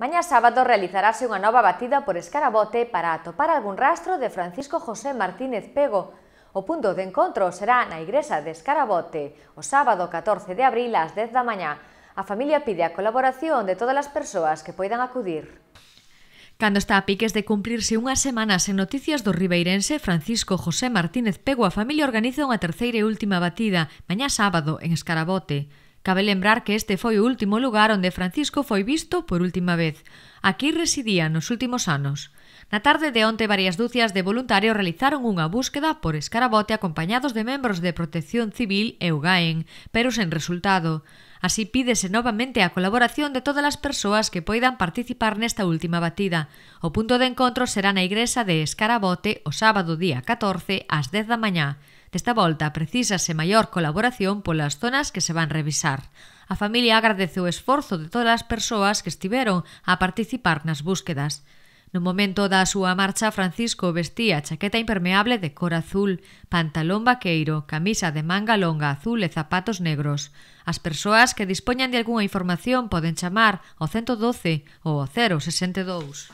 Mañá sábado realizarase unha nova batida por escarabote para atopar algún rastro de Francisco José Martínez Pego. O punto de encontro será na igresa de Escarabote, o sábado 14 de abril ás 10 da mañá. A familia pide a colaboración de todas as persoas que poidan acudir. Cando está a piques de cumprirse unha semanas en noticias do ribeirense, Francisco José Martínez Pego a familia organiza unha terceira e última batida, mañá sábado, en Escarabote. Cabe lembrar que este foi o último lugar onde Francisco foi visto por última vez. Aquí residía nos últimos anos. Na tarde de onte varias dúcias de voluntarios realizaron unha búsqueda por escarabote acompañados de membros de Protección Civil e UGAEN, pero sen resultado. Así pídese novamente a colaboración de todas as persoas que poidan participar nesta última batida. O punto de encontro será na igresa de Escarabote o sábado día 14 ás 10 da mañá. Desta volta precisase maior colaboración polas zonas que se van revisar. A familia agradece o esforzo de todas as persoas que estiveron a participar nas búsquedas. No momento da súa marcha, Francisco vestía chaqueta impermeable de cor azul, pantalón vaqueiro, camisa de manga longa azul e zapatos negros. As persoas que dispoñan de algunha información poden chamar ao 112 ou ao 062.